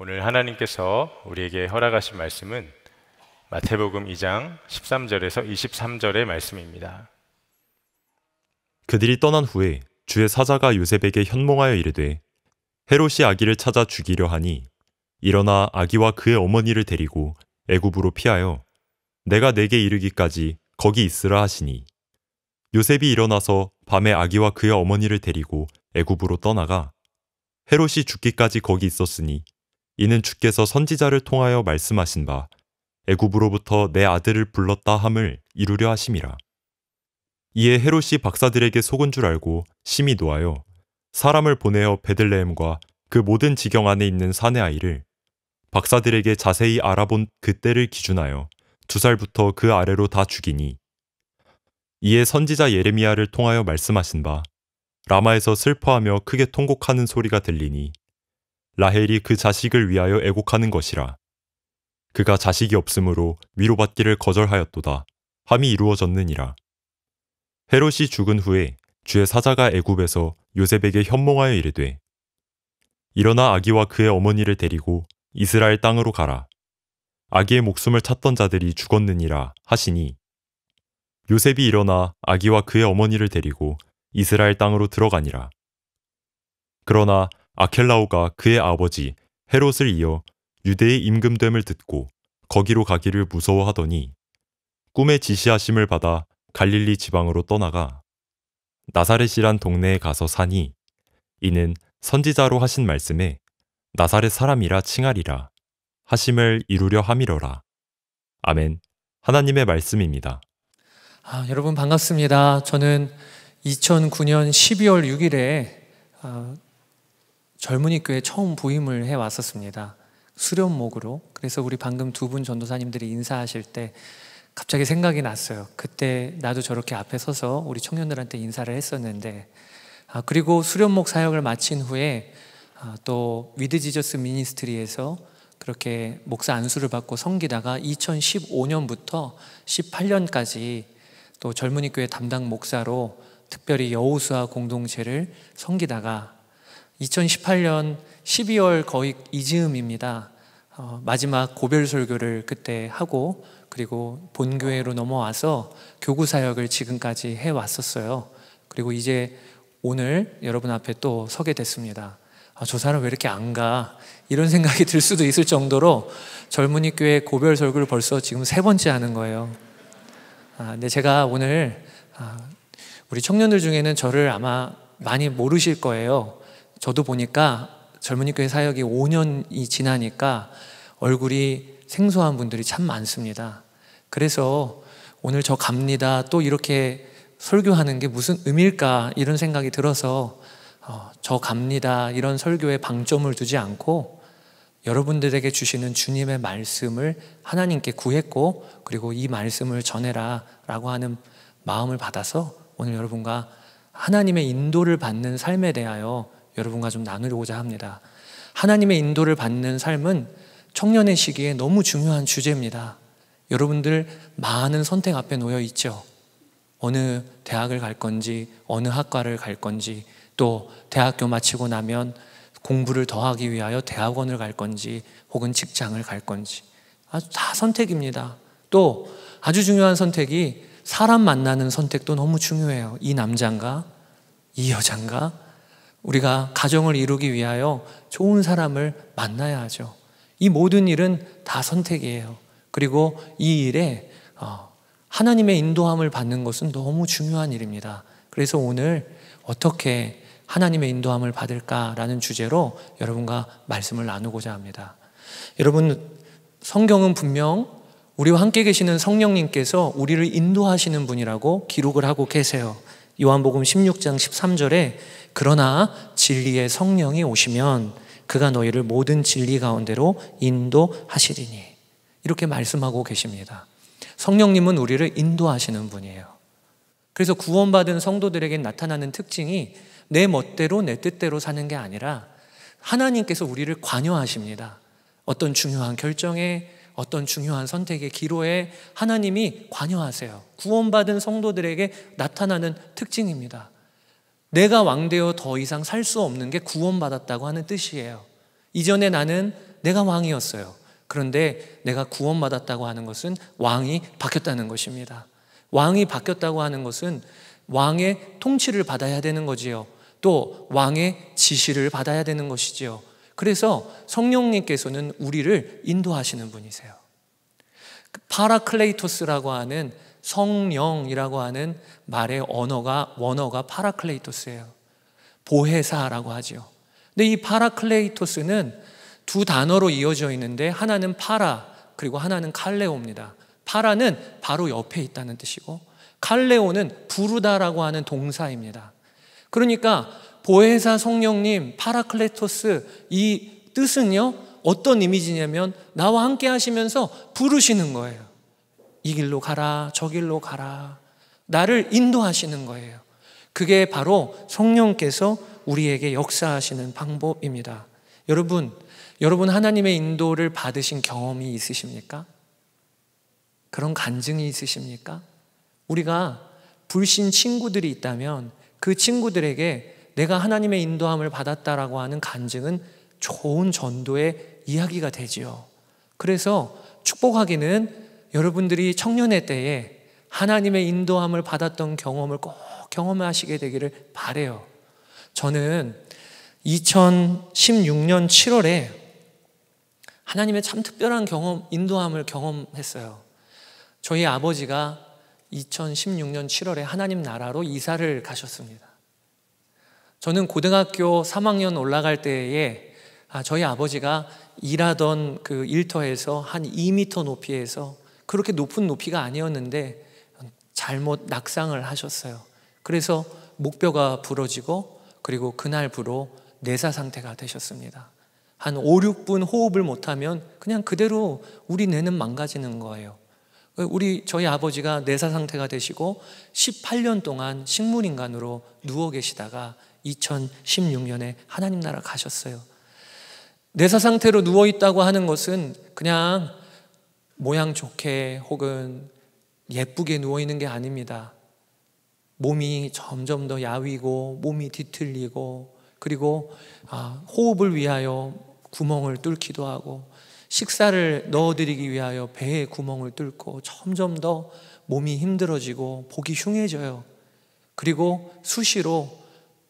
오늘 하나님께서 우리에게 허락하신 말씀은 마태복음 2장 13절에서 23절의 말씀입니다. 그들이 떠난 후에 주의 사자가 요셉에게 현몽하여 이르되 헤롯이 아기를 찾아 죽이려 하니 일어나 아기와 그의 어머니를 데리고 애굽으로 피하여 내가 내게 이르기까지 거기 있으라 하시니 요셉이 일어나서 밤에 아기와 그의 어머니를 데리고 애굽으로 떠나가 헤롯이 죽기까지 거기 있었으니 이는 주께서 선지자를 통하여 말씀하신 바 애굽으로부터 내 아들을 불렀다 함을 이루려 하심이라. 이에 헤롯이 박사들에게 속은 줄 알고 심히 놓아요. 사람을 보내어 베들레헴과 그 모든 지경 안에 있는 사내 아이를 박사들에게 자세히 알아본 그때를 기준하여 두 살부터 그 아래로 다 죽이니 이에 선지자 예레미야를 통하여 말씀하신 바 라마에서 슬퍼하며 크게 통곡하는 소리가 들리니 라헬이 그 자식을 위하여 애곡하는 것이라. 그가 자식이 없으므로 위로받기를 거절하였도다. 함이 이루어졌느니라. 헤롯이 죽은 후에 주의 사자가 애굽에서 요셉에게 현몽하여 이르되 일어나 아기와 그의 어머니를 데리고 이스라엘 땅으로 가라. 아기의 목숨을 찾던 자들이 죽었느니라 하시니 요셉이 일어나 아기와 그의 어머니를 데리고 이스라엘 땅으로 들어가니라. 그러나 아켈라오가 그의 아버지 헤롯을 이어 유대의 임금됨을 듣고 거기로 가기를 무서워하더니 꿈의 지시하심을 받아 갈릴리 지방으로 떠나가 나사렛이란 동네에 가서 사니 이는 선지자로 하신 말씀에 나사렛 사람이라 칭하리라 하심을 이루려 함이러라. 아멘. 하나님의 말씀입니다. 아, 여러분 반갑습니다. 저는 2009년 12월 6일에 아, 젊은이 교회 처음 부임을 해 왔었습니다. 수련목으로. 그래서 우리 방금 두 분 전도사님들이 인사하실 때 갑자기 생각이 났어요. 그때 나도 저렇게 앞에 서서 우리 청년들한테 인사를 했었는데 아, 그리고 수련목 사역을 마친 후에 아, 또 위드 지저스 미니스트리에서 그렇게 목사 안수를 받고 섬기다가 2015년부터 18년까지 또 젊은이 교회 담당 목사로 특별히 여우수와 공동체를 섬기다가 2018년 12월 거의 이즈음입니다. 어, 마지막 고별 설교를 그때 하고 그리고 본교회로 넘어와서 교구 사역을 지금까지 해 왔었어요. 그리고 이제 오늘 여러분 앞에 또 서게 됐습니다. 아, 저 사람 왜 이렇게 안 가? 이런 생각이 들 수도 있을 정도로 젊은이 교회 고별 설교를 벌써 지금 세 번째 하는 거예요. 아, 근데 제가 오늘 아, 우리 청년들 중에는 저를 아마 많이 모르실 거예요. 저도 보니까 젊은이교회 사역이 5년이 지나니까 얼굴이 생소한 분들이 참 많습니다. 그래서 오늘 저 갑니다. 또 이렇게 설교하는 게 무슨 의미일까 이런 생각이 들어서 어, 저 갑니다. 이런 설교에 방점을 두지 않고 여러분들에게 주시는 주님의 말씀을 하나님께 구했고 그리고 이 말씀을 전해라 라고 하는 마음을 받아서 오늘 여러분과 하나님의 인도를 받는 삶에 대하여 여러분과 좀 나누고자 려 합니다. 하나님의 인도를 받는 삶은 청년의 시기에 너무 중요한 주제입니다. 여러분들 많은 선택 앞에 놓여 있죠. 어느 대학을 갈 건지, 어느 학과를 갈 건지, 또 대학교 마치고 나면 공부를 더 하기 위하여 대학원을 갈 건지, 혹은 직장을 갈 건지. 아주 다 선택입니다. 또 아주 중요한 선택이 사람 만나는 선택도 너무 중요해요. 이 남자인가? 이 여잔가? 우리가 가정을 이루기 위하여 좋은 사람을 만나야 하죠. 이 모든 일은 다 선택이에요. 그리고 이 일에 어, 하나님의 인도함을 받는 것은 너무 중요한 일입니다. 그래서 오늘 어떻게 하나님의 인도함을 받을까라는 주제로 여러분과 말씀을 나누고자 합니다. 여러분, 성경은 분명 우리와 함께 계시는 성령님께서 우리를 인도하시는 분이라고 기록을 하고 계세요. 요한복음 16장 13절에 그러나 진리의 성령이 오시면 그가 너희를 모든 진리 가운데로 인도하시리니. 이렇게 말씀하고 계십니다. 성령님은 우리를 인도하시는 분이에요. 그래서 구원받은 성도들에게 나타나는 특징이 내 멋대로 내 뜻대로 사는 게 아니라 하나님께서 우리를 관여하십니다. 어떤 중요한 결정에 어떤 중요한 선택의 기로에 하나님이 관여하세요. 구원받은 성도들에게 나타나는 특징입니다. 내가 왕되어 더 이상 살 수 없는 게 구원받았다고 하는 뜻이에요. 이전에 나는 내가 왕이었어요. 그런데 내가 구원받았다고 하는 것은 왕이 바뀌었다는 것입니다. 왕이 바뀌었다고 하는 것은 왕의 통치를 받아야 되는 거지요. 또 왕의 지시를 받아야 되는 것이지요. 그래서 성령님께서는 우리를 인도하시는 분이세요. 그 파라클레이토스라고 하는 성령이라고 하는 말의 언어가 원어가 파라클레이토스예요. 보혜사라고 하죠. 근데 이 파라클레이토스는 두 단어로 이어져 있는데 하나는 파라 그리고 하나는 칼레오입니다. 파라는 바로 옆에 있다는 뜻이고 칼레오는 부르다라고 하는 동사입니다. 그러니까 보혜사 성령님 파라클레토스 이 뜻은요 어떤 이미지냐면 나와 함께 하시면서 부르시는 거예요. 이 길로 가라, 저 길로 가라. 나를 인도하시는 거예요. 그게 바로 성령께서 우리에게 역사하시는 방법입니다. 여러분, 여러분 하나님의 인도를 받으신 경험이 있으십니까? 그런 간증이 있으십니까? 우리가 불신 친구들이 있다면 그 친구들에게 내가 하나님의 인도함을 받았다라고 하는 간증은 좋은 전도의 이야기가 되지요. 그래서 축복하기는 여러분들이 청년의 때에 하나님의 인도함을 받았던 경험을 꼭 경험하시게 되기를 바래요. 저는 2016년 7월에 하나님의 참 특별한 경험, 인도함을 경험했어요. 저희 아버지가 2016년 7월에 하나님 나라로 이사를 가셨습니다. 저는 고등학교 3학년 올라갈 때에 아, 저희 아버지가 일하던 그 일터에서 한 2m 높이에서 그렇게 높은 높이가 아니었는데 잘못 낙상을 하셨어요. 그래서 목뼈가 부러지고 그리고 그날부로 내사 상태가 되셨습니다. 한 5, 6분 호흡을 못하면 그냥 그대로 우리 뇌는 망가지는 거예요. 우리 저희 아버지가 내사 상태가 되시고 18년 동안 식물인간으로 누워 계시다가 2016년에 하나님 나라 가셨어요. 내사 상태로 누워 있다고 하는 것은 그냥 모양 좋게 혹은 예쁘게 누워있는 게 아닙니다. 몸이 점점 더 야위고 몸이 뒤틀리고 그리고 아, 호흡을 위하여 구멍을 뚫기도 하고 식사를 넣어드리기 위하여 배에 구멍을 뚫고 점점 더 몸이 힘들어지고 보기 흉해져요. 그리고 수시로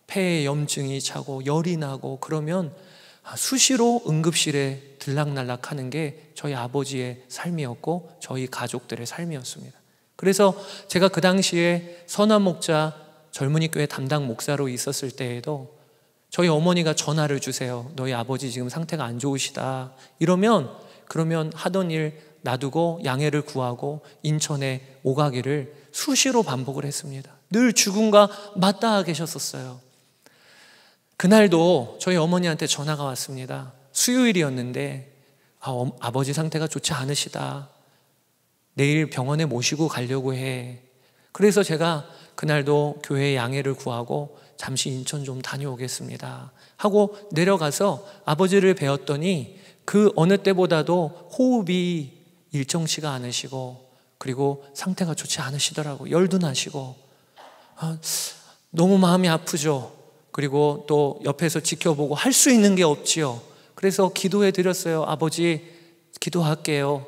폐에 염증이 차고 열이 나고 그러면 아, 수시로 응급실에 들락날락 하는 게 저희 아버지의 삶이었고 저희 가족들의 삶이었습니다. 그래서 제가 그 당시에 선한 목자 젊은이 교회 담당 목사로 있었을 때에도 저희 어머니가 전화를 주세요. 너희 아버지 지금 상태가 안 좋으시다. 이러면 그러면 하던 일 놔두고 양해를 구하고 인천에 오가기를 수시로 반복을 했습니다. 늘 죽음과 맞닿아 계셨었어요. 그날도 저희 어머니한테 전화가 왔습니다. 수요일이었는데 아, 아버지 상태가 좋지 않으시다. 내일 병원에 모시고 가려고 해. 그래서 제가 그날도 교회 양해를 구하고 잠시 인천 좀 다녀오겠습니다. 하고 내려가서 아버지를 뵈었더니그 어느 때보다도 호흡이 일정치가 않으시고 그리고 상태가 좋지 않으시더라고 열도 나시고 아, 너무 마음이 아프죠. 그리고 또 옆에서 지켜보고 할 수 있는 게 없지요. 그래서 기도해 드렸어요. 아버지, 기도할게요.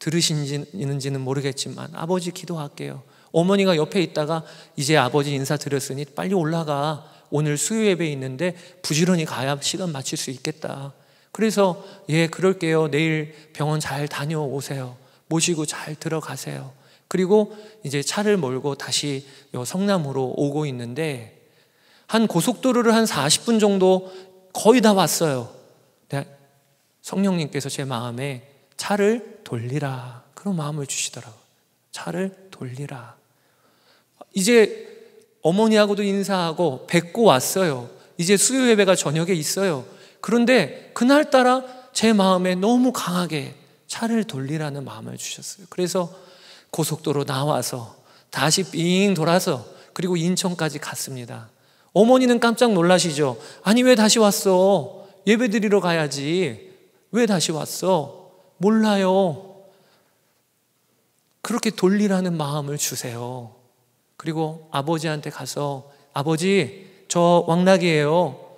들으시는지는 모르겠지만, 아버지, 기도할게요. 어머니가 옆에 있다가 이제 아버지 인사드렸으니 빨리 올라가. 오늘 수요 예배 있는데 부지런히 가야 시간 맞출 수 있겠다. 그래서 예, 그럴게요. 내일 병원 잘 다녀오세요. 모시고 잘 들어가세요. 그리고 이제 차를 몰고 다시 성남으로 오고 있는데 한 고속도로를 한 40분 정도 거의 다 왔어요. 성령님께서 제 마음에 차를 돌리라. 그런 마음을 주시더라고요. 차를 돌리라. 이제 어머니하고도 인사하고 뵙고 왔어요. 이제 수요예배가 저녁에 있어요. 그런데 그날따라 제 마음에 너무 강하게 차를 돌리라는 마음을 주셨어요. 그래서 고속도로 나와서 다시 빙 돌아서 그리고 인천까지 갔습니다. 어머니는 깜짝 놀라시죠. 아니, 왜 다시 왔어? 예배 드리러 가야지. 왜 다시 왔어? 몰라요. 그렇게 돌리라는 마음을 주세요. 그리고 아버지한테 가서 아버지 저 왕락이에요.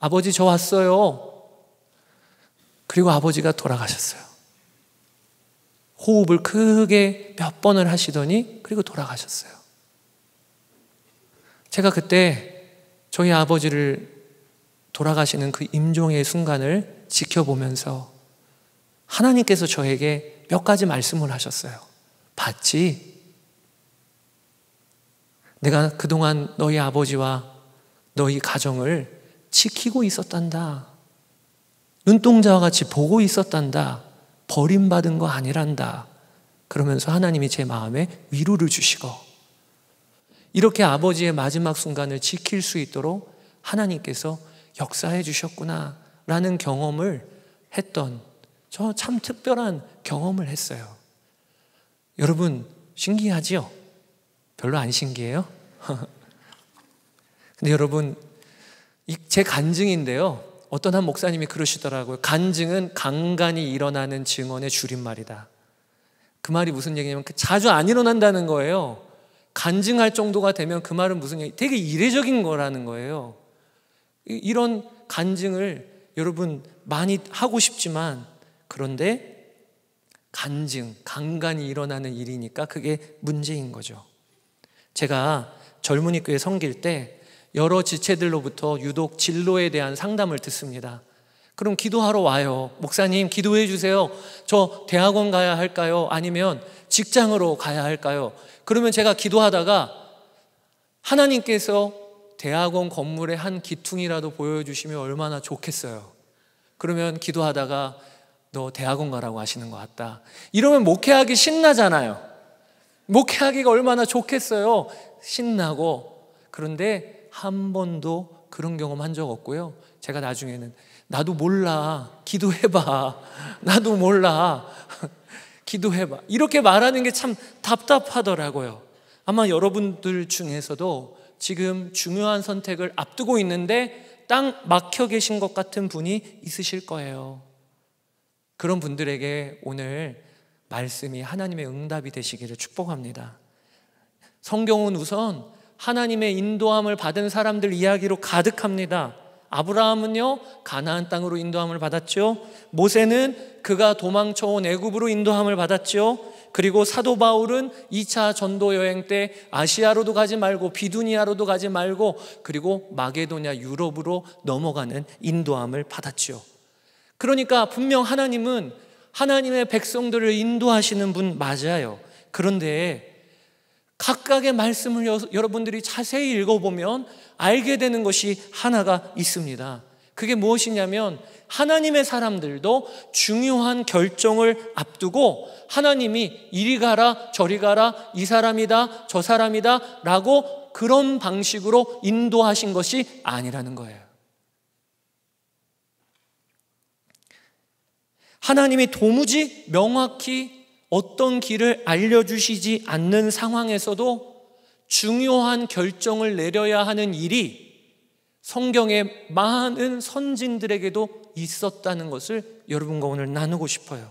아버지 저 왔어요. 그리고 아버지가 돌아가셨어요. 호흡을 크게 몇 번을 하시더니 그리고 돌아가셨어요. 제가 그때 저희 아버지를 돌아가시는 그 임종의 순간을 지켜보면서 하나님께서 저에게 몇 가지 말씀을 하셨어요. 봤지? 내가 그동안 너희 아버지와 너희 가정을 지키고 있었단다. 눈동자와 같이 보고 있었단다. 버림받은 거 아니란다. 그러면서 하나님이 제 마음에 위로를 주시고 이렇게 아버지의 마지막 순간을 지킬 수 있도록 하나님께서 역사해 주셨구나. 라는 경험을 했던 저 참 특별한 경험을 했어요. 여러분, 신기하지요? 별로 안 신기해요? 근데 여러분, 제 간증인데요. 어떤 한 목사님이 그러시더라고요. 간증은 간간히 일어나는 증언의 줄임말이다. 그 말이 무슨 얘기냐면 그 자주 안 일어난다는 거예요. 간증할 정도가 되면 그 말은 무슨 얘기? 되게 이례적인 거라는 거예요. 이런 간증을 여러분 많이 하고 싶지만 그런데 간증, 간간이 일어나는 일이니까 그게 문제인 거죠. 제가 젊은이 교회 섬길 때 여러 지체들로부터 유독 진로에 대한 상담을 듣습니다. 그럼 기도하러 와요. 목사님, 기도해 주세요. 저 대학원 가야 할까요? 아니면 직장으로 가야 할까요? 그러면 제가 기도하다가 하나님께서 대학원 건물의 한 기퉁이라도 보여주시면 얼마나 좋겠어요. 그러면 기도하다가 너 대학원 가라고 하시는 것 같다. 이러면 목회하기 신나잖아요. 목회하기가 얼마나 좋겠어요. 신나고. 그런데 한 번도 그런 경험 한 적 없고요. 제가 나중에는 나도 몰라. 기도해봐. 나도 몰라. 기도해봐. 이렇게 말하는 게 참 답답하더라고요. 아마 여러분들 중에서도 지금 중요한 선택을 앞두고 있는데 딱 막혀 계신 것 같은 분이 있으실 거예요. 그런 분들에게 오늘 말씀이 하나님의 응답이 되시기를 축복합니다. 성경은 우선 하나님의 인도함을 받은 사람들 이야기로 가득합니다. 아브라함은요 가나안 땅으로 인도함을 받았죠. 모세는 그가 도망쳐온 애굽으로 인도함을 받았죠. 그리고 사도 바울은 2차 전도 여행 때 아시아로도 가지 말고 비두니아로도 가지 말고 그리고 마게도냐 유럽으로 넘어가는 인도함을 받았지요. 그러니까 분명 하나님은 하나님의 백성들을 인도하시는 분 맞아요. 그런데 각각의 말씀을 여러분들이 자세히 읽어보면 알게 되는 것이 하나가 있습니다. 그게 무엇이냐면 하나님의 사람들도 중요한 결정을 앞두고 하나님이 이리 가라, 저리 가라, 이 사람이다, 저 사람이다 라고 그런 방식으로 인도하신 것이 아니라는 거예요. 하나님이 도무지 명확히 어떤 길을 알려주시지 않는 상황에서도 중요한 결정을 내려야 하는 일이 성경에 많은 선진들에게도 있었다는 것을 여러분과 오늘 나누고 싶어요.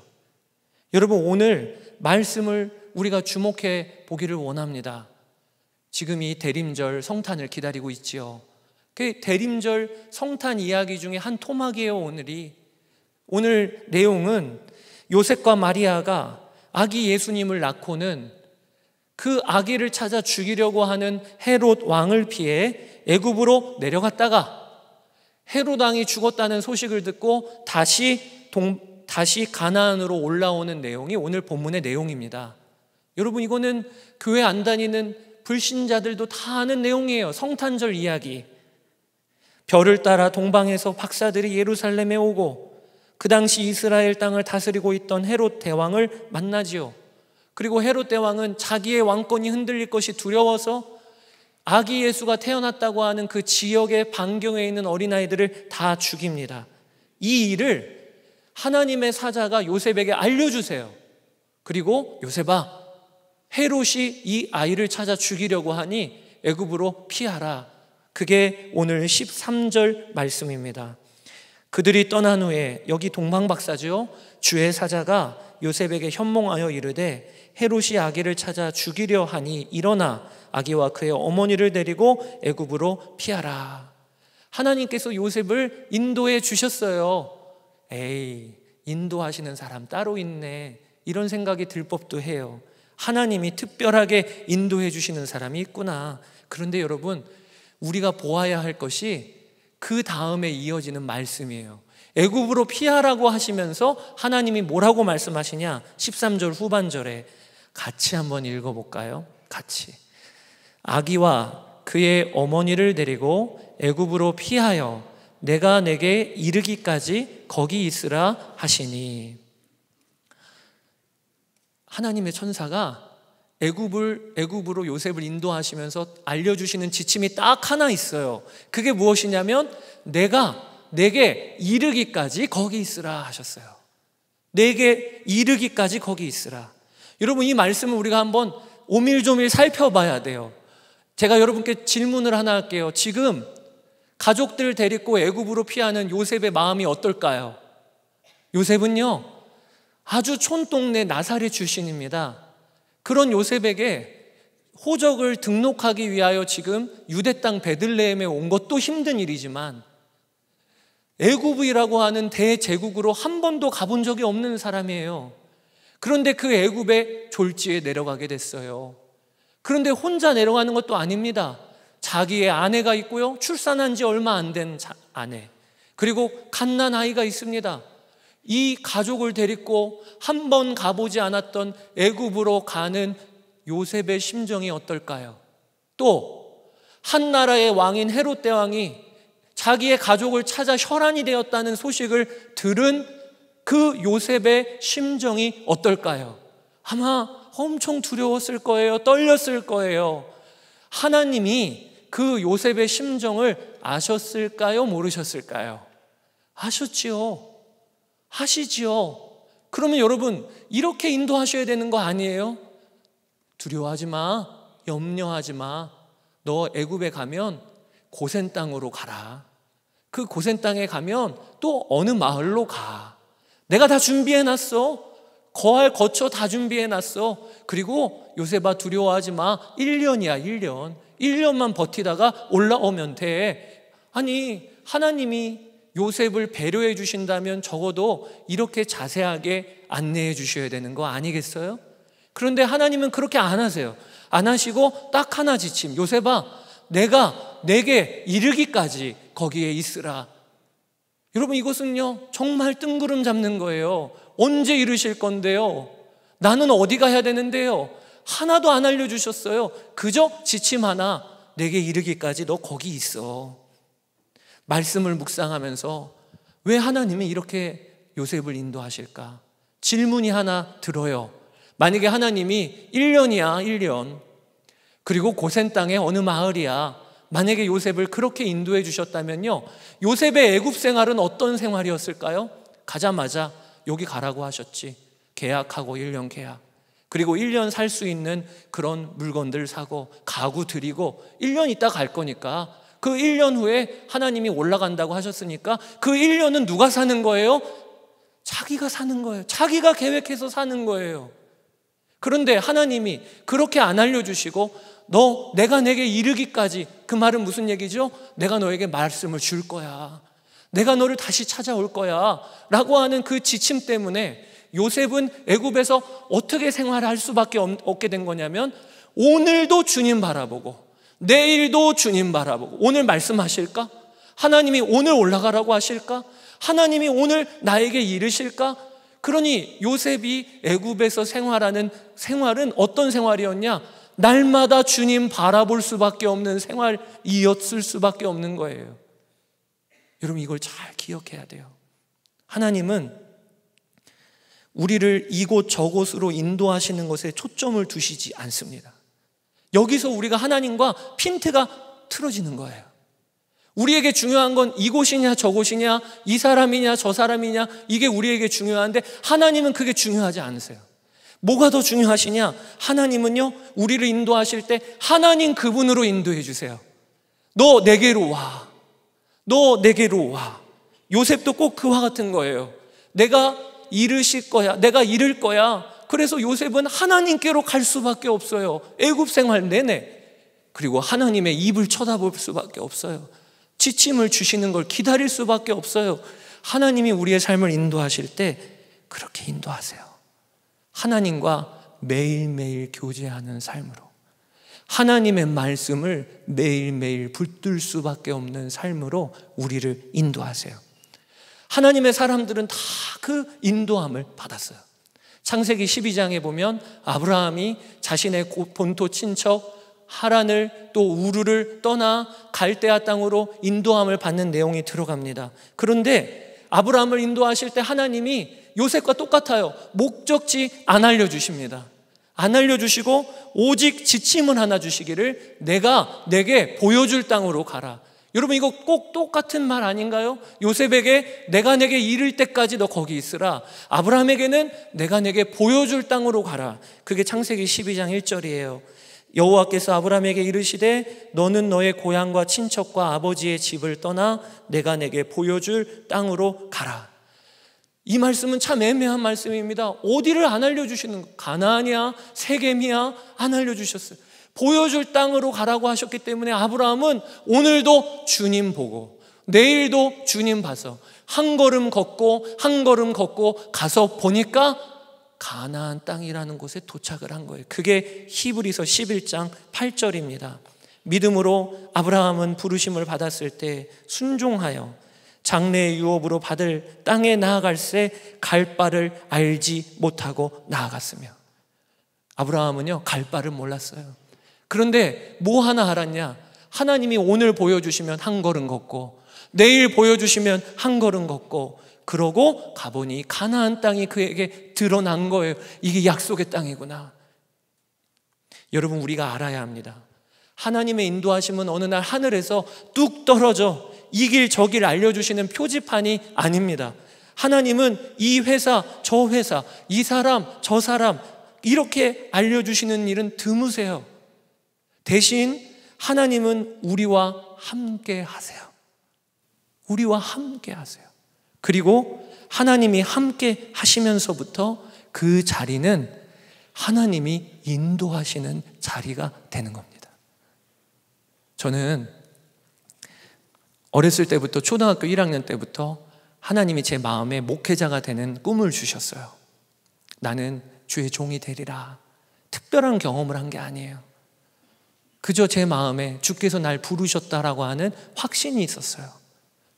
여러분, 오늘 말씀을 우리가 주목해 보기를 원합니다. 지금 이 대림절 성탄을 기다리고 있지요. 그 대림절 성탄 이야기 중에 한 토막이에요, 오늘이. 오늘 내용은 요셉과 마리아가 아기 예수님을 낳고는 그 아기를 찾아 죽이려고 하는 헤롯 왕을 피해 애굽으로 내려갔다가 헤로당이 죽었다는 소식을 듣고 다시 동, 다시 가나안으로 올라오는 내용이 오늘 본문의 내용입니다. 여러분 이거는 교회 안 다니는 불신자들도 다 아는 내용이에요. 성탄절 이야기. 별을 따라 동방에서 박사들이 예루살렘에 오고 그 당시 이스라엘 땅을 다스리고 있던 헤롯 대왕을 만나지요. 그리고 헤롯 대왕은 자기의 왕권이 흔들릴 것이 두려워서 아기 예수가 태어났다고 하는 그 지역의 반경에 있는 어린아이들을 다 죽입니다. 이 일을 하나님의 사자가 요셉에게 알려주세요. 그리고 요셉아, 헤롯이 이 아이를 찾아 죽이려고 하니 애굽으로 피하라. 그게 오늘 13절 말씀입니다. 그들이 떠난 후에 여기 동방박사죠. 주의 사자가 요셉에게 현몽하여 이르되 헤롯이 아기를 찾아 죽이려 하니 일어나 아기와 그의 어머니를 데리고 애굽으로 피하라. 하나님께서 요셉을 인도해 주셨어요. 에이, 인도하시는 사람 따로 있네. 이런 생각이 들 법도 해요. 하나님이 특별하게 인도해 주시는 사람이 있구나. 그런데 여러분, 우리가 보아야 할 것이 그 다음에 이어지는 말씀이에요. 애굽으로 피하라고 하시면서 하나님이 뭐라고 말씀하시냐? 13절 후반절에 같이 한번 읽어 볼까요? 같이. 아기와 그의 어머니를 데리고 애굽으로 피하여 내가 내게 이르기까지 거기 있으라 하시니 하나님의 천사가 애굽을 애굽으로 요셉을 인도하시면서 알려 주시는 지침이 딱 하나 있어요. 그게 무엇이냐면 내가 내게 이르기까지 거기 있으라 하셨어요. 내게 이르기까지 거기 있으라. 여러분 이 말씀을 우리가 한번 오밀조밀 살펴봐야 돼요. 제가 여러분께 질문을 하나 할게요. 지금 가족들 데리고 애굽으로 피하는 요셉의 마음이 어떨까요? 요셉은요. 아주 촌동네 나사렛 출신입니다. 그런 요셉에게 호적을 등록하기 위하여 지금 유대 땅 베들레헴에 온 것도 힘든 일이지만 애굽이라고 하는 대제국으로 한 번도 가본 적이 없는 사람이에요. 그런데 그 애굽의 졸지에 내려가게 됐어요. 그런데 혼자 내려가는 것도 아닙니다. 자기의 아내가 있고요. 출산한 지 얼마 안 된 아내. 그리고 갓난 아이가 있습니다. 이 가족을 데리고 한 번 가보지 않았던 애굽으로 가는 요셉의 심정이 어떨까요? 또 한 나라의 왕인 헤롯 대왕이 자기의 가족을 찾아 혈안이 되었다는 소식을 들은 그 요셉의 심정이 어떨까요? 아마 엄청 두려웠을 거예요. 떨렸을 거예요. 하나님이 그 요셉의 심정을 아셨을까요? 모르셨을까요? 아셨지요. 하시지요. 그러면 여러분, 이렇게 인도하셔야 되는 거 아니에요? 두려워하지 마. 염려하지 마. 너 애굽에 가면 고센 땅으로 가라. 그 고센 땅에 가면 또 어느 마을로 가. 내가 다 준비해 놨어. 거할 거처 다 준비해 놨어. 그리고 요셉아 두려워하지 마. 1년이야, 1년. 1년만 버티다가 올라오면 돼. 아니, 하나님이 요셉을 배려해 주신다면 적어도 이렇게 자세하게 안내해 주셔야 되는 거 아니겠어요? 그런데 하나님은 그렇게 안 하세요. 안 하시고 딱 하나 지침. 요셉아, 내가 내게 이르기까지 거기에 있으라. 여러분, 이것은요, 정말 뜬구름 잡는 거예요. 언제 이루실 건데요? 나는 어디 가야 되는데요? 하나도 안 알려주셨어요. 그저 지침 하나 내게 이르기까지 너 거기 있어. 말씀을 묵상하면서 왜 하나님이 이렇게 요셉을 인도하실까? 질문이 하나 들어요. 만약에 하나님이 1년이야, 1년. 그리고 고센 땅에 어느 마을이야. 만약에 요셉을 그렇게 인도해 주셨다면요. 요셉의 애굽 생활은 어떤 생활이었을까요? 가자마자 여기 가라고 하셨지. 계약하고 1년 계약. 그리고 1년 살 수 있는 그런 물건들 사고 가구 드리고 1년 있다 갈 거니까 그 1년 후에 하나님이 올라간다고 하셨으니까 그 1년은 누가 사는 거예요? 자기가 사는 거예요. 자기가 계획해서 사는 거예요. 그런데 하나님이 그렇게 안 알려주시고 너 내가 내게 이르기까지 그 말은 무슨 얘기죠? 내가 너에게 말씀을 줄 거야. 내가 너를 다시 찾아올 거야. 라고 하는 그 지침 때문에 요셉은 애굽에서 어떻게 생활할 수밖에 없게 된 거냐면 오늘도 주님 바라보고 내일도 주님 바라보고 오늘 말씀하실까? 하나님이 오늘 올라가라고 하실까? 하나님이 오늘 나에게 이르실까? 그러니 요셉이 애굽에서 생활하는 생활은 어떤 생활이었냐? 날마다 주님 바라볼 수밖에 없는 생활이었을 수밖에 없는 거예요. 여러분 이걸 잘 기억해야 돼요. 하나님은 우리를 이곳 저곳으로 인도하시는 것에 초점을 두시지 않습니다. 여기서 우리가 하나님과 핀트가 틀어지는 거예요. 우리에게 중요한 건 이곳이냐 저곳이냐 이 사람이냐 저 사람이냐 이게 우리에게 중요한데 하나님은 그게 중요하지 않으세요. 뭐가 더 중요하시냐? 하나님은요, 우리를 인도하실 때 하나님 그분으로 인도해 주세요. 너 내게로 와. 너 내게로 와. 요셉도 꼭 그와 같은 거예요. 내가 이르실 거야. 내가 이를 거야. 그래서 요셉은 하나님께로 갈 수밖에 없어요. 애굽 생활 내내. 그리고 하나님의 입을 쳐다볼 수밖에 없어요. 지침을 주시는 걸 기다릴 수밖에 없어요. 하나님이 우리의 삶을 인도하실 때 그렇게 인도하세요. 하나님과 매일매일 교제하는 삶으로. 하나님의 말씀을 매일매일 붙들 수밖에 없는 삶으로 우리를 인도하세요. 하나님의 사람들은 다 그 인도함을 받았어요. 창세기 12장에 보면 아브라함이 자신의 본토 친척 하란을 또 우르를 떠나 갈대아 땅으로 인도함을 받는 내용이 들어갑니다. 그런데 아브라함을 인도하실 때 하나님이 요셉과 똑같아요. 목적지 안 알려주십니다. 안 알려주시고 오직 지침은 하나 주시기를 내가 내게 보여줄 땅으로 가라. 여러분 이거 꼭 똑같은 말 아닌가요? 요셉에게 내가 내게 이를 때까지 너 거기 있으라. 아브라함에게는 내가 내게 보여줄 땅으로 가라. 그게 창세기 12장 1절이에요. 여호와께서 아브라함에게 이르시되 너는 너의 고향과 친척과 아버지의 집을 떠나 내가 내게 보여줄 땅으로 가라. 이 말씀은 참 애매한 말씀입니다. 어디를 안 알려주시는 거? 가나안이야, 세겜이야, 안 알려주셨어요. 보여줄 땅으로 가라고 하셨기 때문에 아브라함은 오늘도 주님 보고, 내일도 주님 봐서 한 걸음 걷고, 한 걸음 걷고 가서 보니까 가나안 땅이라는 곳에 도착을 한 거예요. 그게 히브리서 11장 8절입니다. 믿음으로 아브라함은 부르심을 받았을 때 순종하여 장래의 유업으로 받을 땅에 나아갈새 갈 바를 알지 못하고 나아갔으며 아브라함은요 갈 바를 몰랐어요. 그런데 뭐 하나 알았냐? 하나님이 오늘 보여주시면 한 걸음 걷고 내일 보여주시면 한 걸음 걷고 그러고 가보니 가나안 땅이 그에게 드러난 거예요. 이게 약속의 땅이구나. 여러분 우리가 알아야 합니다. 하나님의 인도하심은 어느 날 하늘에서 뚝 떨어져 이 길, 저 길 알려주시는 표지판이 아닙니다. 하나님은 이 회사, 저 회사, 이 사람, 저 사람, 이렇게 알려주시는 일은 드무세요. 대신 하나님은 우리와 함께 하세요. 우리와 함께 하세요. 그리고 하나님이 함께 하시면서부터 그 자리는 하나님이 인도하시는 자리가 되는 겁니다. 저는 어렸을 때부터 초등학교 1학년 때부터 하나님이 제 마음에 목회자가 되는 꿈을 주셨어요. 나는 주의 종이 되리라. 특별한 경험을 한 게 아니에요. 그저 제 마음에 주께서 날 부르셨다라고 하는 확신이 있었어요.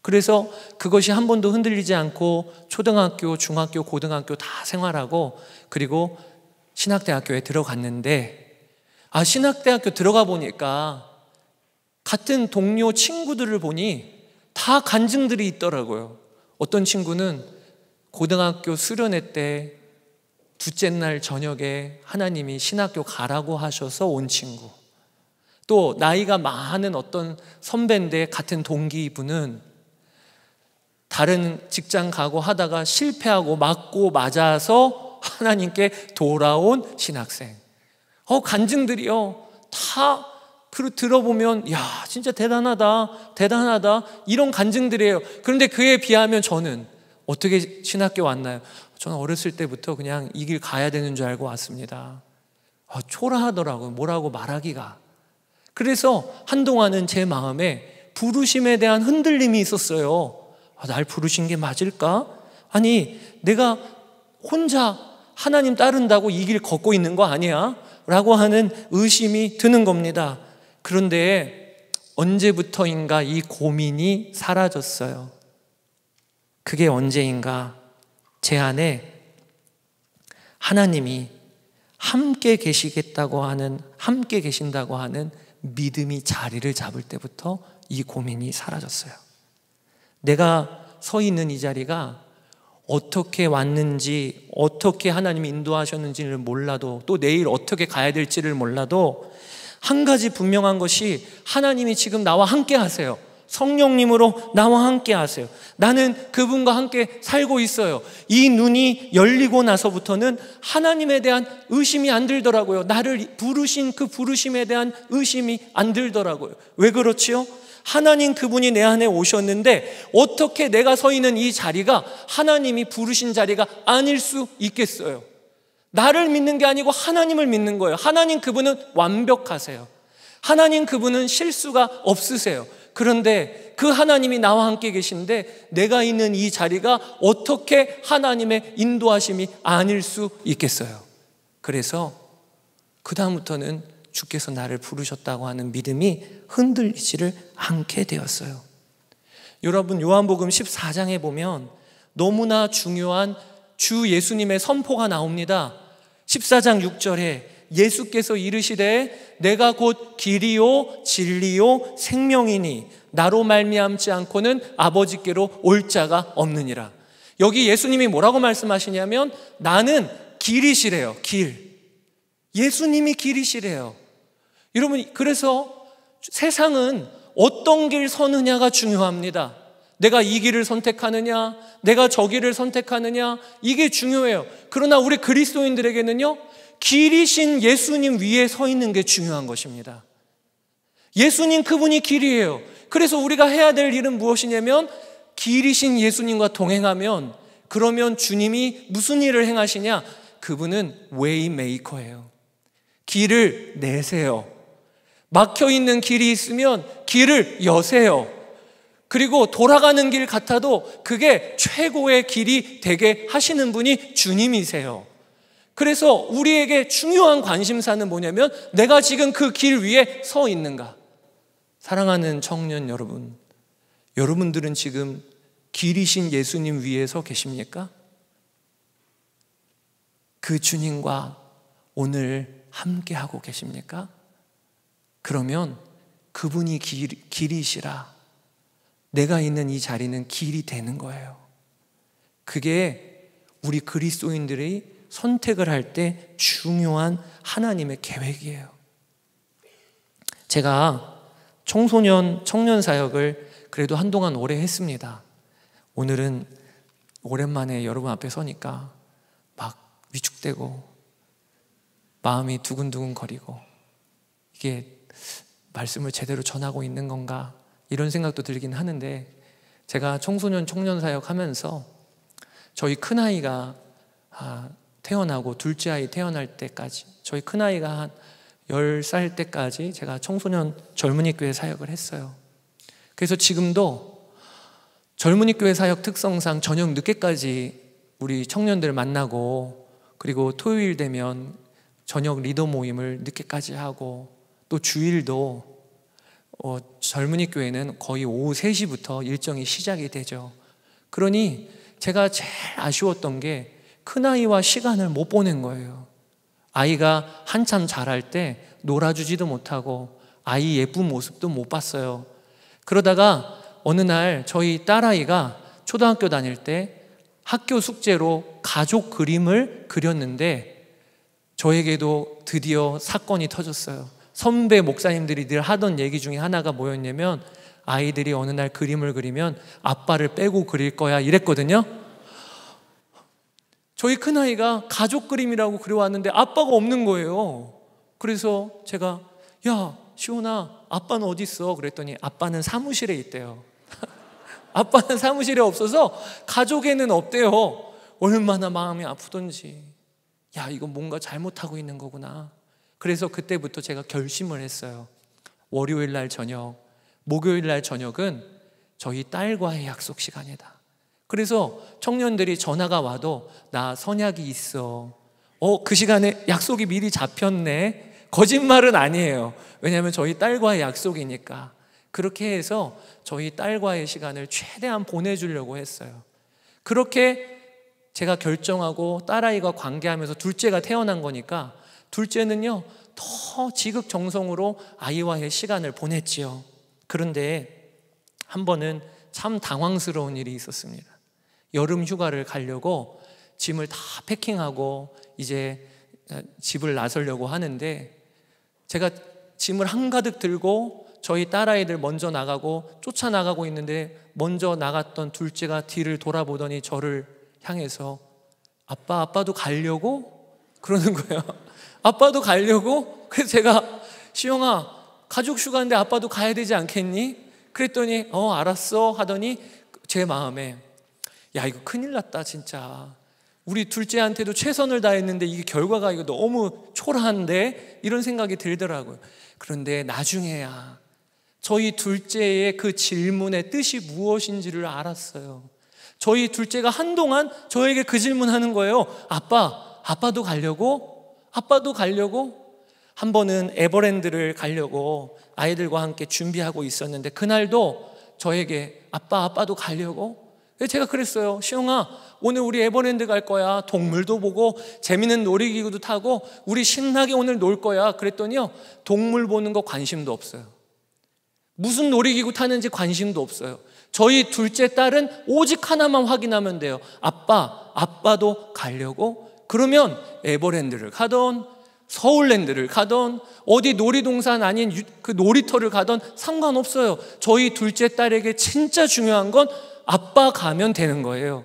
그래서 그것이 한 번도 흔들리지 않고 초등학교, 중학교, 고등학교 다 생활하고 그리고 신학대학교에 들어갔는데 아, 신학대학교 들어가 보니까 같은 동료 친구들을 보니 다 간증들이 있더라고요. 어떤 친구는 고등학교 수련회 때 둘째 날 저녁에 하나님이 신학교 가라고 하셔서 온 친구. 또 나이가 많은 어떤 선배인데 같은 동기분은 다른 직장 가고 하다가 실패하고 맞고 맞아서 하나님께 돌아온 신학생. 어, 간증들이요. 다그 들어보면 야 진짜 대단하다 대단하다 이런 간증들이에요. 그런데 그에 비하면 저는 어떻게 신학교 왔나요? 저는 어렸을 때부터 그냥 이 길 가야 되는 줄 알고 왔습니다. 아, 초라하더라고요. 뭐라고 말하기가. 그래서 한동안은 제 마음에 부르심에 대한 흔들림이 있었어요. 아, 날 부르신 게 맞을까? 아니 내가 혼자 하나님 따른다고 이 길 걷고 있는 거 아니야? 라고 하는 의심이 드는 겁니다. 그런데 언제부터인가 이 고민이 사라졌어요. 그게 언제인가 제 안에 하나님이 함께 계시겠다고 하는 함께 계신다고 하는 믿음이 자리를 잡을 때부터 이 고민이 사라졌어요. 내가 서 있는 이 자리가 어떻게 왔는지, 어떻게 하나님이 인도하셨는지를 몰라도, 또 내일 어떻게 가야 될지를 몰라도, 한 가지 분명한 것이 하나님이 지금 나와 함께 하세요. 성령님으로 나와 함께 하세요. 나는 그분과 함께 살고 있어요. 이 눈이 열리고 나서부터는 하나님에 대한 의심이 안 들더라고요. 나를 부르신 그 부르심에 대한 의심이 안 들더라고요. 왜 그렇지요? 하나님 그분이 내 안에 오셨는데 어떻게 내가 서 있는 이 자리가 하나님이 부르신 자리가 아닐 수 있겠어요? 나를 믿는 게 아니고 하나님을 믿는 거예요. 하나님 그분은 완벽하세요. 하나님 그분은 실수가 없으세요. 그런데 그 하나님이 나와 함께 계신데 내가 있는 이 자리가 어떻게 하나님의 인도하심이 아닐 수 있겠어요. 그래서 그다음부터는 주께서 나를 부르셨다고 하는 믿음이 흔들리지를 않게 되었어요. 여러분, 요한복음 14장에 보면 너무나 중요한 주 예수님의 선포가 나옵니다. 14장 6절에 예수께서 이르시되 내가 곧 길이요 진리요 생명이니 나로 말미암지 않고는 아버지께로 올 자가 없느니라. 여기 예수님이 뭐라고 말씀하시냐면 나는 길이시래요. 길. 예수님이 길이시래요. 여러분 그래서 세상은 어떤 길 서느냐가 중요합니다. 내가 이 길을 선택하느냐, 내가 저 길을 선택하느냐, 이게 중요해요. 그러나 우리 그리스도인들에게는요, 길이신 예수님 위에 서 있는 게 중요한 것입니다. 예수님 그분이 길이에요. 그래서 우리가 해야 될 일은 무엇이냐면, 길이신 예수님과 동행하면, 그러면 주님이 무슨 일을 행하시냐? 그분은 웨이메이커예요. 길을 내세요. 막혀 있는 길이 있으면 길을 여세요. 그리고 돌아가는 길 같아도 그게 최고의 길이 되게 하시는 분이 주님이세요. 그래서 우리에게 중요한 관심사는 뭐냐면 내가 지금 그 길 위에 서 있는가. 사랑하는 청년 여러분, 여러분들은 지금 길이신 예수님 위에 서 계십니까? 그 주님과 오늘 함께하고 계십니까? 그러면 그분이 길, 길이시라. 내가 있는 이 자리는 길이 되는 거예요. 그게 우리 그리스도인들의 선택을 할 때 중요한 하나님의 계획이에요. 제가 청소년, 청년 사역을 그래도 한동안 오래 했습니다. 오늘은 오랜만에 여러분 앞에 서니까 막 위축되고 마음이 두근두근 거리고 이게 말씀을 제대로 전하고 있는 건가 이런 생각도 들긴 하는데 제가 청소년 청년 사역 하면서 저희 큰 아이가 아, 태어나고 둘째 아이 태어날 때까지 저희 큰 아이가 한 10살 때까지 제가 청소년 젊은이 교회 사역을 했어요. 그래서 지금도 젊은이 교회 사역 특성상 저녁 늦게까지 우리 청년들 만나고 그리고 토요일 되면 저녁 리더 모임을 늦게까지 하고 또 주일도 어, 젊은이 교회는 거의 오후 3시부터 일정이 시작이 되죠. 그러니 제가 제일 아쉬웠던 게 큰아이와 시간을 못 보낸 거예요. 아이가 한참 자랄 때 놀아주지도 못하고 아이 예쁜 모습도 못 봤어요. 그러다가 어느 날 저희 딸아이가 초등학교 다닐 때 학교 숙제로 가족 그림을 그렸는데 저에게도 드디어 사건이 터졌어요. 선배 목사님들이 늘 하던 얘기 중에 하나가 뭐였냐면 아이들이 어느 날 그림을 그리면 아빠를 빼고 그릴 거야 이랬거든요. 저희 큰아이가 가족 그림이라고 그려왔는데 아빠가 없는 거예요. 그래서 제가 야 시온아 아빠는 어디 있어? 그랬더니 아빠는 사무실에 있대요. 아빠는 사무실에 없어서 가족에는 없대요. 얼마나 마음이 아프던지. 야이건 뭔가 잘못하고 있는 거구나. 그래서 그때부터 제가 결심을 했어요. 월요일 날 저녁, 목요일 날 저녁은 저희 딸과의 약속 시간이다. 그래서 청년들이 전화가 와도 나 선약이 있어. 어, 그 시간에 약속이 미리 잡혔네. 거짓말은 아니에요. 왜냐하면 저희 딸과의 약속이니까. 그렇게 해서 저희 딸과의 시간을 최대한 보내주려고 했어요. 그렇게 제가 결정하고 딸아이가 관계하면서 둘째가 태어난 거니까 둘째는요, 더 지극정성으로 아이와의 시간을 보냈지요. 그런데 한 번은 참 당황스러운 일이 있었습니다. 여름 휴가를 가려고 짐을 다 패킹하고 이제 어, 집을 나서려고 하는데 제가 짐을 한가득 들고 저희 딸아이들 먼저 나가고 쫓아나가고 있는데 먼저 나갔던 둘째가 뒤를 돌아보더니 저를 향해서 아빠, 아빠도 가려고? 그러는 거예요. 아빠도 가려고? 그래서 제가 시영아 가족 휴가인데 아빠도 가야 되지 않겠니? 그랬더니 어 알았어 하더니 제 마음에 야 이거 큰일 났다 진짜 우리 둘째한테도 최선을 다했는데 이게 결과가 이거 너무 초라한데 이런 생각이 들더라고요. 그런데 나중에야 저희 둘째의 그 질문의 뜻이 무엇인지를 알았어요. 저희 둘째가 한동안 저에게 그 질문하는 거예요. 아빠, 아빠도 가려고? 아빠도 가려고 한 번은 에버랜드를 가려고 아이들과 함께 준비하고 있었는데 그날도 저에게 아빠 아빠도 가려고 제가 그랬어요. 시영아, 오늘 우리 에버랜드 갈 거야. 동물도 보고 재밌는 놀이기구도 타고 우리 신나게 오늘 놀 거야. 그랬더니요. 동물 보는 거 관심도 없어요. 무슨 놀이기구 타는지 관심도 없어요. 저희 둘째 딸은 오직 하나만 확인하면 돼요. 아빠, 아빠도 가려고 그러면 에버랜드를 가던 서울랜드를 가던 어디 놀이동산 아닌 그 놀이터를 가던 상관없어요. 저희 둘째 딸에게 진짜 중요한 건 아빠 가면 되는 거예요.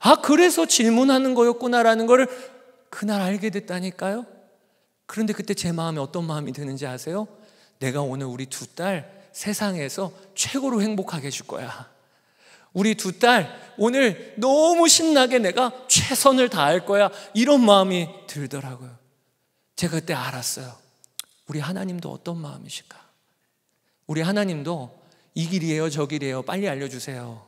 아, 그래서 질문하는 거였구나라는 거를 그날 알게 됐다니까요. 그런데 그때 제 마음이 어떤 마음이 드는지 아세요? 내가 오늘 우리 두 딸 세상에서 최고로 행복하게 해줄 거야. 우리 두 딸 오늘 너무 신나게 내가 최선을 다할 거야. 이런 마음이 들더라고요. 제가 그때 알았어요. 우리 하나님도 어떤 마음이실까? 우리 하나님도 이 길이에요, 저 길이에요. 빨리 알려주세요.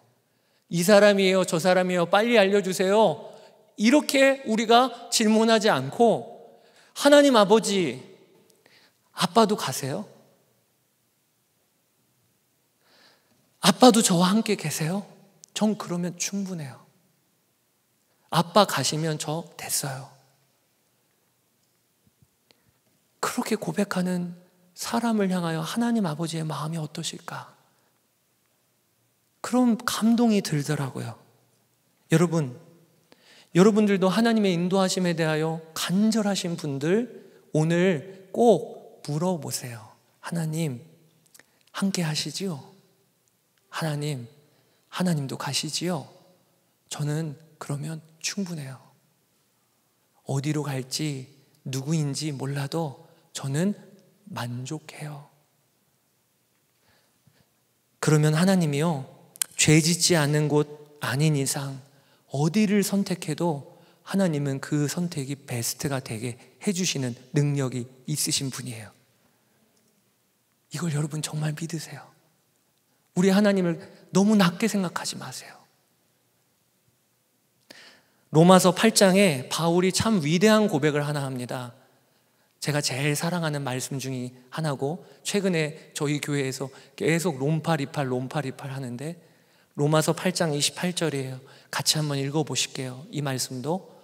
이 사람이에요, 저 사람이에요. 빨리 알려주세요. 이렇게 우리가 질문하지 않고 하나님 아버지, 아빠도 가세요? 아빠도 저와 함께 계세요? 전 그러면 충분해요. 아빠 가시면 저 됐어요. 그렇게 고백하는 사람을 향하여 하나님 아버지의 마음이 어떠실까? 그런 감동이 들더라고요. 여러분, 여러분들도 하나님의 인도하심에 대하여 간절하신 분들 오늘 꼭 물어보세요. 하나님, 함께 하시지요? 하나님, 하나님도 가시지요? 저는 그러면 충분해요. 어디로 갈지 누구인지 몰라도 저는 만족해요. 그러면 하나님이요, 죄 짓지 않은 곳 아닌 이상 어디를 선택해도 하나님은 그 선택이 베스트가 되게 해주시는 능력이 있으신 분이에요. 이걸 여러분 정말 믿으세요. 우리 하나님을 너무 낮게 생각하지 마세요. 로마서 8장에 바울이 참 위대한 고백을 하나 합니다. 제가 제일 사랑하는 말씀 중에 하나고 최근에 저희 교회에서 계속 롬파리팔 롬파리팔 하는데 로마서 8장 28절이에요. 같이 한번 읽어 보실게요. 이 말씀도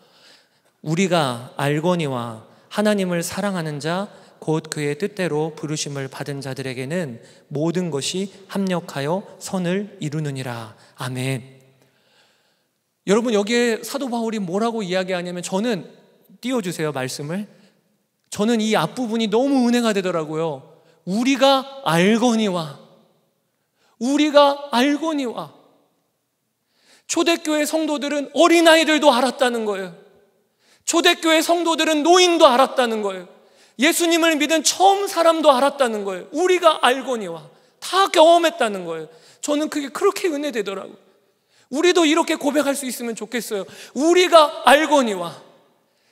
우리가 알거니와 하나님을 사랑하는 자곧 그의 뜻대로 부르심을 받은 자들에게는 모든 것이 합력하여 선을 이루느니라. 아멘. 여러분 여기에 사도 바울이 뭐라고 이야기하냐면 저는 띄워주세요 말씀을. 저는 이 앞부분이 너무 은혜가 되더라고요. 우리가 알거니와 우리가 알거니와 초대교회 성도들은 어린아이들도 알았다는 거예요. 초대교회 성도들은 노인도 알았다는 거예요. 예수님을 믿은 처음 사람도 알았다는 거예요. 우리가 알고니와다 경험했다는 거예요. 저는 그게 그렇게 은혜되더라고요. 우리도 이렇게 고백할 수 있으면 좋겠어요. 우리가 알거니와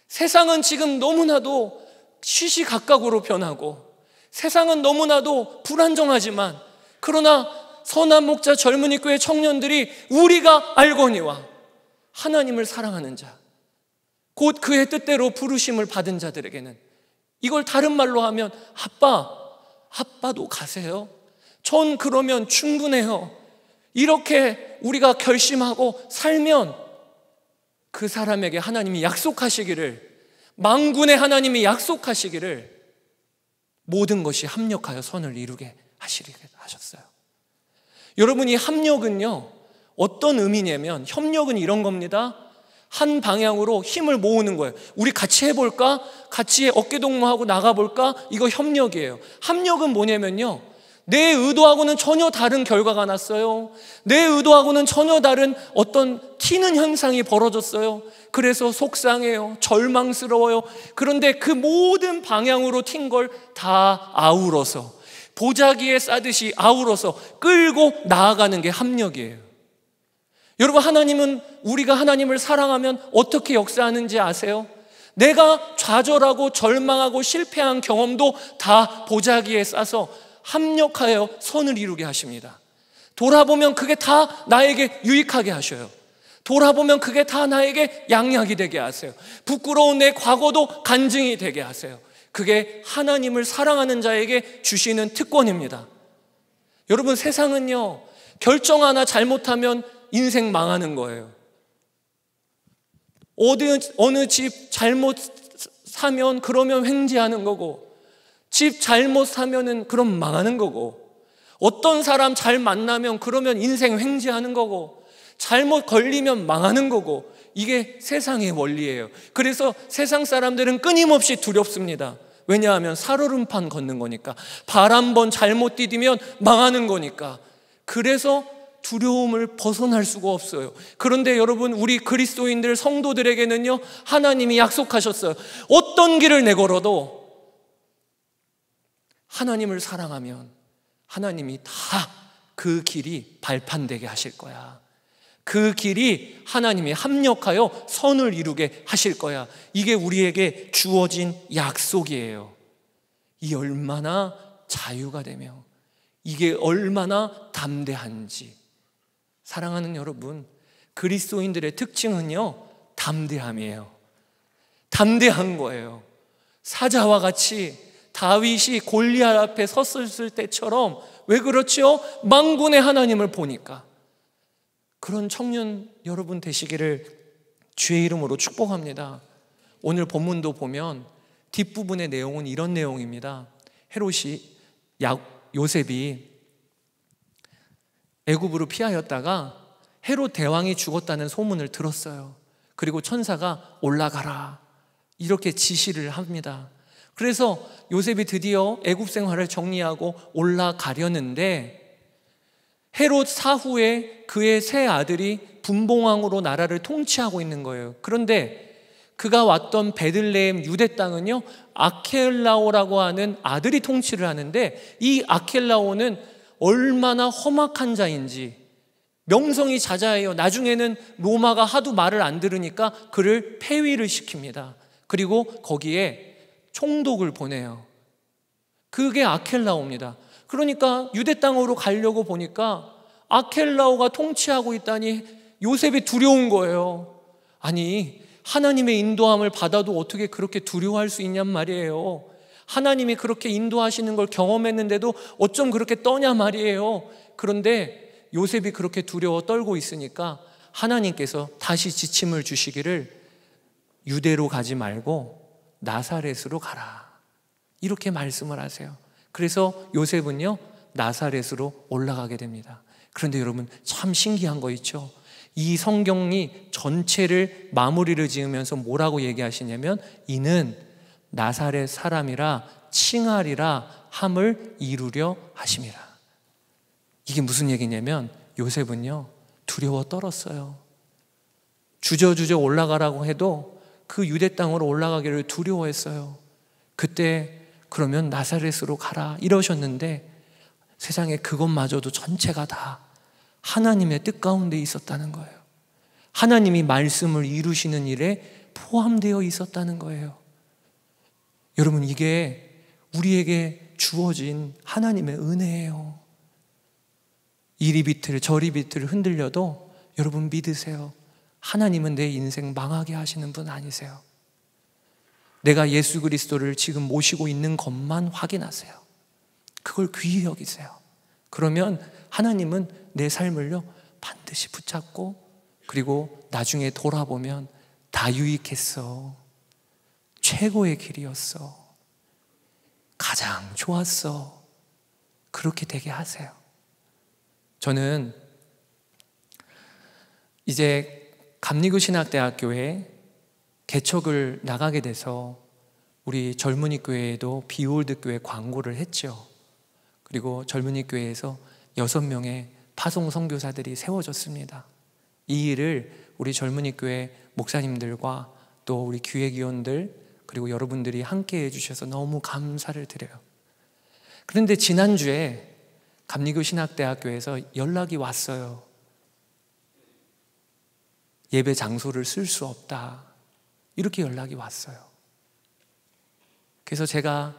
세상은 지금 너무나도 시시각각으로 변하고 세상은 너무나도 불안정하지만 그러나 선한 목자 젊은이 교회 청년들이 우리가 알거니와 하나님을 사랑하는 자, 곧 그의 뜻대로 부르심을 받은 자들에게는 이걸 다른 말로 하면 아빠, 아빠도 가세요. 전 그러면 충분해요. 이렇게 우리가 결심하고 살면 그 사람에게 하나님이 약속하시기를 망군의 하나님이 약속하시기를 모든 것이 합력하여 선을 이루게 하시게 하셨어요. 여러분 이 합력은요 어떤 의미냐면 협력은 이런 겁니다. 한 방향으로 힘을 모으는 거예요. 우리 같이 해볼까? 같이 어깨 동무하고 나가볼까? 이거 협력이에요. 합력은 뭐냐면요. 내 의도하고는 전혀 다른 결과가 났어요. 내 의도하고는 전혀 다른 어떤 튀는 현상이 벌어졌어요. 그래서 속상해요. 절망스러워요. 그런데 그 모든 방향으로 튄 걸 다 아우러서 보자기에 싸듯이 아우러서 끌고 나아가는 게 합력이에요. 여러분, 하나님은 우리가 하나님을 사랑하면 어떻게 역사하는지 아세요? 내가 좌절하고 절망하고 실패한 경험도 다 보자기에 싸서 합력하여 선을 이루게 하십니다. 돌아보면 그게 다 나에게 유익하게 하셔요. 돌아보면 그게 다 나에게 양약이 되게 하세요. 부끄러운 내 과거도 간증이 되게 하세요. 그게 하나님을 사랑하는 자에게 주시는 특권입니다. 여러분 세상은요, 결정 하나 잘못하면 인생 망하는 거예요. 어디, 어느 집 잘못 사면 그러면 횡재하는 거고, 집 잘못 사면은 그럼 망하는 거고, 어떤 사람 잘 만나면 그러면 인생 횡재하는 거고, 잘못 걸리면 망하는 거고, 이게 세상의 원리예요. 그래서 세상 사람들은 끊임없이 두렵습니다. 왜냐하면 살얼음판 걷는 거니까. 발 한 번 잘못 디디면 망하는 거니까. 그래서 두려움을 벗어날 수가 없어요. 그런데 여러분, 우리 그리스도인들 성도들에게는요, 하나님이 약속하셨어요. 어떤 길을 내걸어도 하나님을 사랑하면 하나님이 다 그 길이 발판되게 하실 거야. 그 길이 하나님이 합력하여 선을 이루게 하실 거야. 이게 우리에게 주어진 약속이에요. 이 얼마나 자유가 되며 이게 얼마나 담대한지. 사랑하는 여러분, 그리스도인들의 특징은요, 담대함이에요. 담대한 거예요. 사자와 같이 다윗이 골리앗 앞에 섰을 때처럼 왜 그렇지요? 망군의 하나님을 보니까 그런 청년 여러분 되시기를 주의 이름으로 축복합니다. 오늘 본문도 보면 뒷부분의 내용은 이런 내용입니다. 헤롯이 야, 요셉이 애굽으로 피하였다가 헤롯 대왕이 죽었다는 소문을 들었어요. 그리고 천사가 올라가라 이렇게 지시를 합니다. 그래서 요셉이 드디어 애굽 생활을 정리하고 올라가려는데 헤롯 사후에 그의 세 아들이 분봉왕으로 나라를 통치하고 있는 거예요. 그런데 그가 왔던 베들레헴 유대 땅은요 아켈라오라고 하는 아들이 통치를 하는데 이 아켈라오는 얼마나 험악한 자인지 명성이 자자해요. 나중에는 로마가 하도 말을 안 들으니까 그를 폐위를 시킵니다. 그리고 거기에 총독을 보내요. 그게 아켈라오입니다. 그러니까 유대 땅으로 가려고 보니까 아켈라오가 통치하고 있다니 요셉이 두려운 거예요. 아니, 하나님의 인도함을 받아도 어떻게 그렇게 두려워할 수 있냔 말이에요. 하나님이 그렇게 인도하시는 걸 경험했는데도 어쩜 그렇게 떠냐 말이에요. 그런데 요셉이 그렇게 두려워 떨고 있으니까 하나님께서 다시 지침을 주시기를 유대로 가지 말고 나사렛으로 가라. 이렇게 말씀을 하세요. 그래서 요셉은요, 나사렛으로 올라가게 됩니다. 그런데 여러분, 참 신기한 거 있죠? 이 성경이 전체를 마무리를 지으면서 뭐라고 얘기하시냐면, 이는 나사렛 사람이라 칭하리라 함을 이루려 하심이라. 이게 무슨 얘기냐면 요셉은요 두려워 떨었어요. 주저주저 올라가라고 해도 그 유대 땅으로 올라가기를 두려워했어요. 그때 그러면 나사렛으로 가라 이러셨는데 세상에 그것마저도 전체가 다 하나님의 뜻 가운데 있었다는 거예요. 하나님이 말씀을 이루시는 일에 포함되어 있었다는 거예요. 여러분, 이게 우리에게 주어진 하나님의 은혜예요. 이리 비틀, 저리 비틀 흔들려도 여러분 믿으세요. 하나님은 내 인생 망하게 하시는 분 아니세요. 내가 예수 그리스도를 지금 모시고 있는 것만 확인하세요. 그걸 귀히 여기세요. 그러면 하나님은 내 삶을요, 반드시 붙잡고, 그리고 나중에 돌아보면 다 유익했어. 최고의 길이었어. 가장 좋았어. 그렇게 되게 하세요. 저는 이제 감리교 신학대학교에 개척을 나가게 돼서 우리 젊은이 교회에도 비올드 교회 광고를 했죠. 그리고 젊은이 교회에서 여섯 명의 파송 선교사들이 세워졌습니다. 이 일을 우리 젊은이 교회 목사님들과 또 우리 기획위원들 그리고 여러분들이 함께 해주셔서 너무 감사를 드려요. 그런데 지난주에 감리교 신학대학교에서 연락이 왔어요. 예배 장소를 쓸 수 없다. 이렇게 연락이 왔어요. 그래서 제가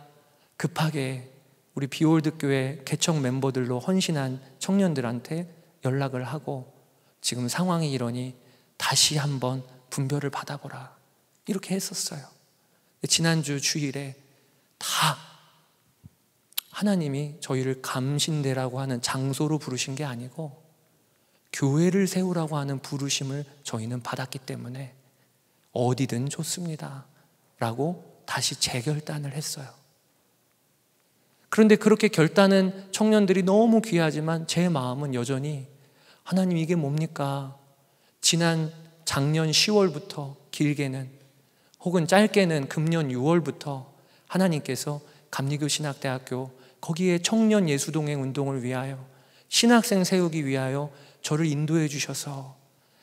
급하게 우리 비올드 교회 개척 멤버들로 헌신한 청년들한테 연락을 하고 지금 상황이 이러니 다시 한번 분별을 받아보라. 이렇게 했었어요. 지난주 주일에 다 하나님이 저희를 감신대라고 하는 장소로 부르신 게 아니고 교회를 세우라고 하는 부르심을 저희는 받았기 때문에 어디든 좋습니다. 라고 다시 재결단을 했어요. 그런데 그렇게 결단은 청년들이 너무 귀하지만 제 마음은 여전히 하나님 이게 뭡니까? 지난 작년 10월부터 길게는 혹은 짧게는 금년 6월부터 하나님께서 감리교 신학대학교 거기에 청년 예수동행 운동을 위하여 신학생 세우기 위하여 저를 인도해 주셔서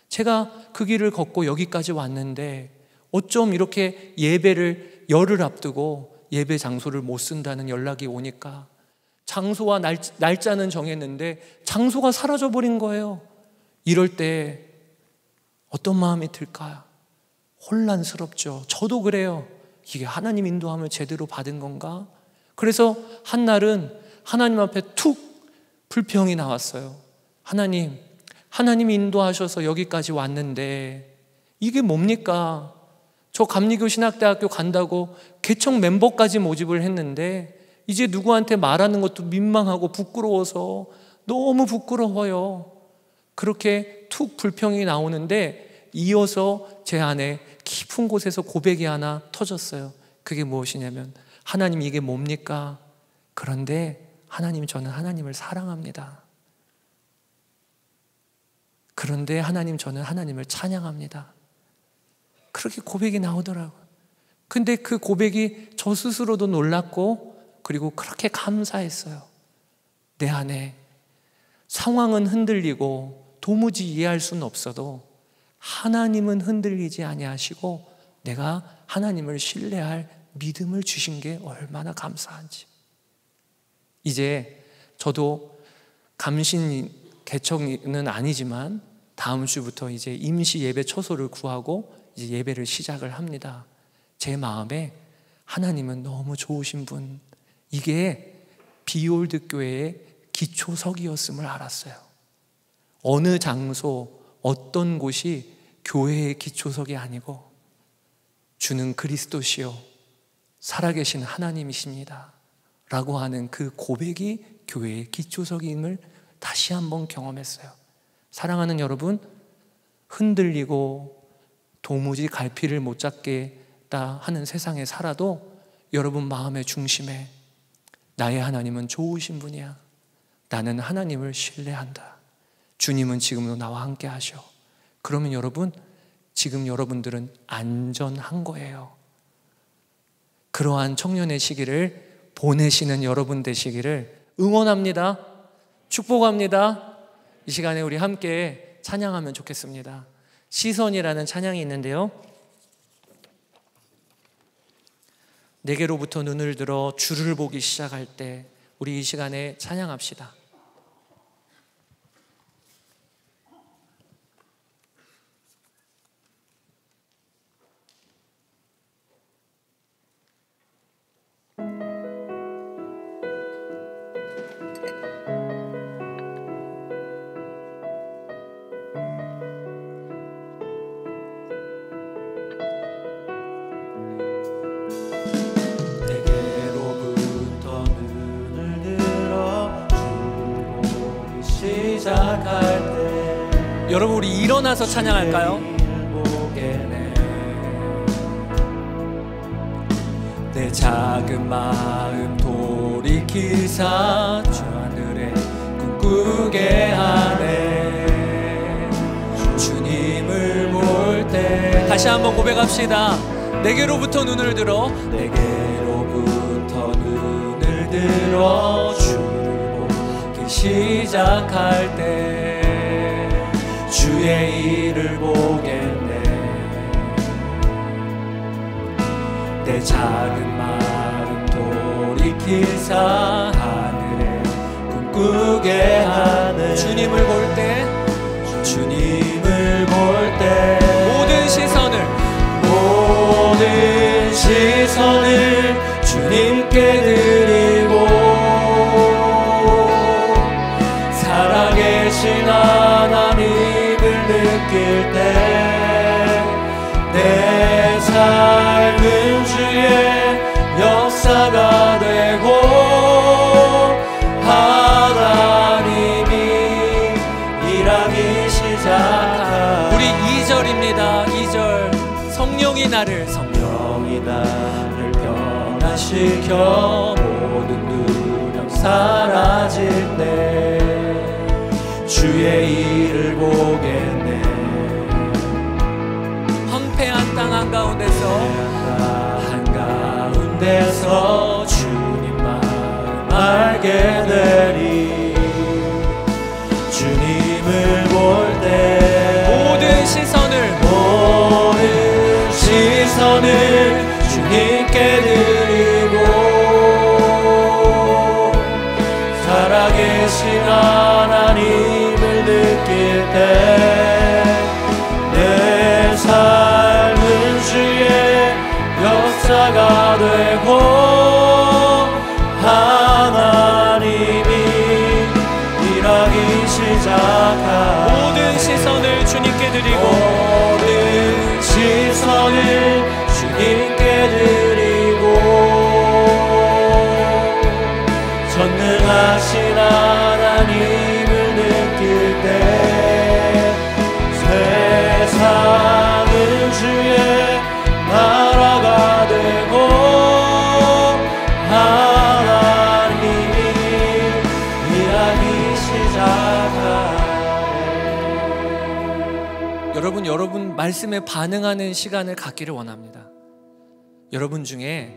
제가 그 길을 걷고 여기까지 왔는데 어쩜 이렇게 예배를 열을 앞두고 예배 장소를 못 쓴다는 연락이 오니까 장소와 날, 날짜는 정했는데 장소가 사라져 버린 거예요. 이럴 때 어떤 마음이 들까? 요 혼란스럽죠. 저도 그래요. 이게 하나님 인도함을 제대로 받은 건가? 그래서 한날은 하나님 앞에 툭 불평이 나왔어요. 하나님, 하나님 인도하셔서 여기까지 왔는데 이게 뭡니까? 저 감리교 신학대학교 간다고 개척 멤버까지 모집을 했는데 이제 누구한테 말하는 것도 민망하고 부끄러워서 너무 부끄러워요. 그렇게 툭 불평이 나오는데 이어서 제 안에 깊은 곳에서 고백이 하나 터졌어요. 그게 무엇이냐면 하나님 이게 뭡니까? 그런데 하나님 저는 하나님을 사랑합니다. 그런데 하나님 저는 하나님을 찬양합니다. 그렇게 고백이 나오더라고. 요 근데 그 고백이 저 스스로도 놀랐고 그리고 그렇게 감사했어요. 내 안에 상황은 흔들리고 도무지 이해할 수는 없어도 하나님은 흔들리지 아니하시고 내가 하나님을 신뢰할 믿음을 주신 게 얼마나 감사한지. 이제 저도 감신 개척은 아니지만 다음 주부터 이제 임시 예배 처소를 구하고 이제 예배를 시작을 합니다. 제 마음에 하나님은 너무 좋으신 분. 이게 비올드 교회의 기초석이었음을 알았어요. 어느 장소, 어떤 곳이 교회의 기초석이 아니고 주는 그리스도시요 살아계신 하나님이십니다. 라고 하는 그 고백이 교회의 기초석임을 다시 한번 경험했어요. 사랑하는 여러분, 흔들리고 도무지 갈피를 못 잡겠다 하는 세상에 살아도 여러분 마음의 중심에 나의 하나님은 좋으신 분이야. 나는 하나님을 신뢰한다. 주님은 지금도 나와 함께 하셔. 그러면 여러분, 지금 여러분들은 안전한 거예요. 그러한 청년의 시기를 보내시는 여러분 되시기를 응원합니다. 축복합니다. 이 시간에 우리 함께 찬양하면 좋겠습니다. 시선이라는 찬양이 있는데요. 내게로부터 눈을 들어 주를 보기 시작할 때 우리 이 시간에 찬양합시다. 박수쳐 찬양할까요? 내 작은 마음 돌이키사 주 하늘에 꿈꾸게 하네 주님을 볼 때 다시 한번 고백합시다 내게로부터 눈을 들어 내게로부터 눈을 들어 주를 보기 시작할 때 주의 일을 보겠네 내 작은 마음 돌이키사 하늘에 꿈꾸게 하는 주님을 볼때 주님을 볼 때 모든 시선을 모든 시선을 주님께 드리고 살아계신 하 삶은 주의 역사가 되고 하나님이 일하기 시작한 우리 2절입니다 2절 성령이 나를 성령이 나를 변화시켜 모든 누명 사라질 때 주의 일을 보게 한가운데서 한가운데서 주님 마음 알게 돼 말씀에 반응하는 시간을 갖기를 원합니다. 여러분 중에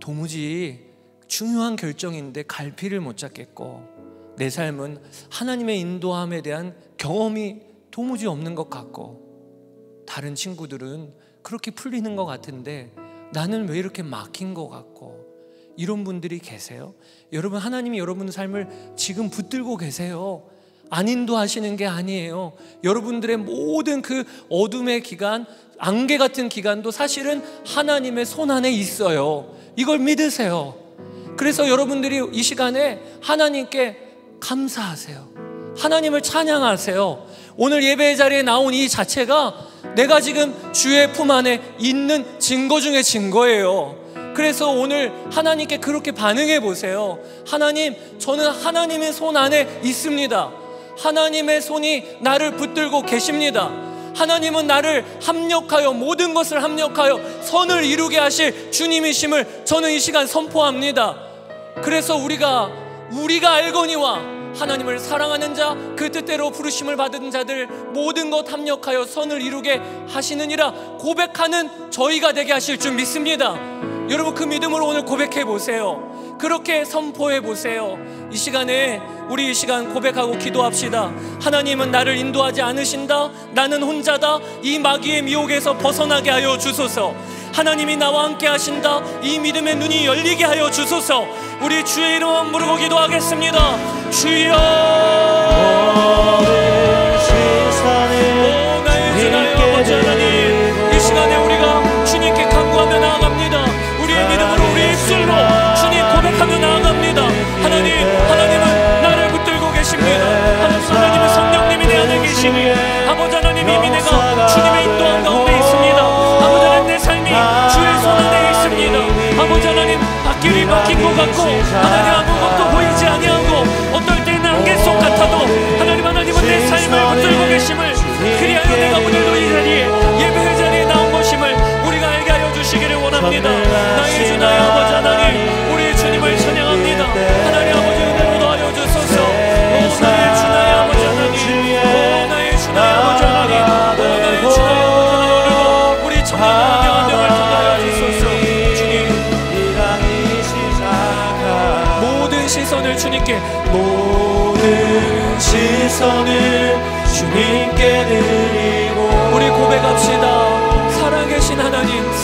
도무지 중요한 결정인데 갈피를 못 잡겠고 내 삶은 하나님의 인도함에 대한 경험이 도무지 없는 것 같고 다른 친구들은 그렇게 풀리는 것 같은데 나는 왜 이렇게 막힌 것 같고 이런 분들이 계세요? 여러분 하나님이 여러분 삶을 지금 붙들고 계세요. 안 인도하시는 게 아니에요. 여러분들의 모든 그 어둠의 기간, 안개 같은 기간도 사실은 하나님의 손 안에 있어요. 이걸 믿으세요. 그래서 여러분들이 이 시간에 하나님께 감사하세요. 하나님을 찬양하세요. 오늘 예배의 자리에 나온 이 자체가 내가 지금 주의 품 안에 있는 증거 중의 증거예요. 그래서 오늘 하나님께 그렇게 반응해 보세요. 하나님, 저는 하나님의 손 안에 있습니다. 하나님의 손이 나를 붙들고 계십니다. 하나님은 나를 합력하여 모든 것을 합력하여 선을 이루게 하실 주님이심을 저는 이 시간 선포합니다. 그래서 우리가 우리가 알거니와 하나님을 사랑하는 자, 그 뜻대로 부르심을 받은 자들 모든 것 합력하여 선을 이루게 하시느니라 고백하는 저희가 되게 하실 줄 믿습니다. 여러분 그 믿음으로 오늘 고백해 보세요. 그렇게 선포해 보세요. 이 시간에 우리 이 시간 고백하고 기도합시다. 하나님은 나를 인도하지 않으신다. 나는 혼자다. 이 마귀의 미혹에서 벗어나게 하여 주소서. 하나님이 나와 함께 하신다. 이 믿음의 눈이 열리게 하여 주소서. 우리 주의 이름 부르고 기도하겠습니다. 주여. 歌唱。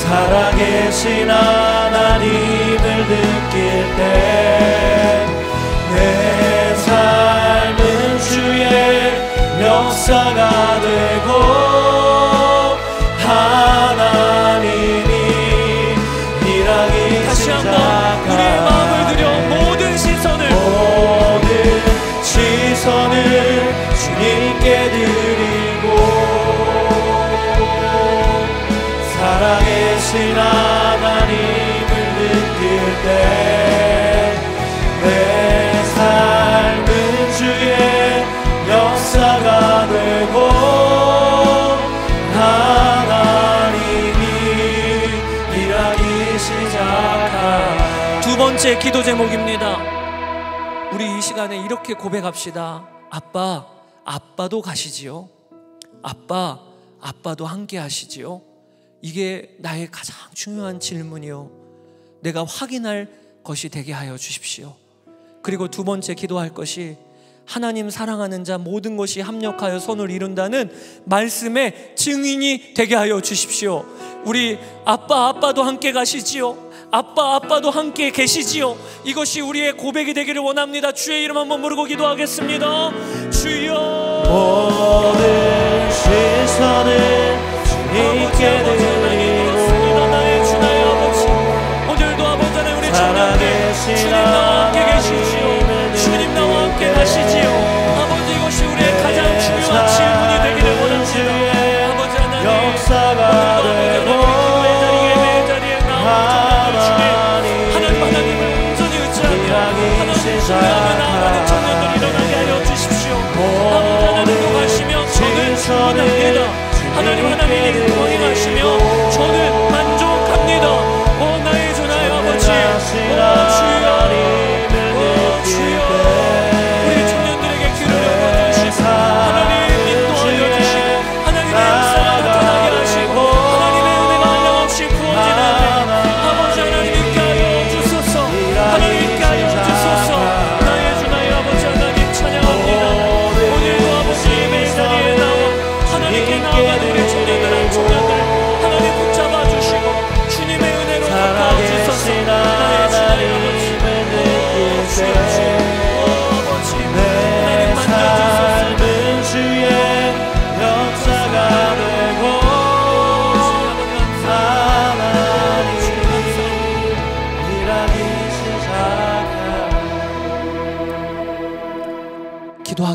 살아계신 하나님을 느낄 때 내 삶은 주의 역사가 되고 번째 기도 제목입니다. 우리 이 시간에 이렇게 고백합시다. 아빠, 아빠도 가시지요. 아빠, 아빠도 함께 하시지요. 이게 나의 가장 중요한 질문이요. 내가 확인할 것이 되게 하여 주십시오. 그리고 두 번째 기도할 것이 하나님 사랑하는 자 모든 것이 합력하여 선을 이룬다는 말씀의 증인이 되게 하여 주십시오. 우리 아빠 아빠도 함께 가시지요. 아빠 아빠도 함께 계시지요 이것이 우리의 고백이 되기를 원합니다 주의 이름 한번 부르고 기도하겠습니다 주여 모든 시선을 주님께 드리고 나의 주 나의 아버지 오늘도 아버지 하나 우리 찬양해 주님 나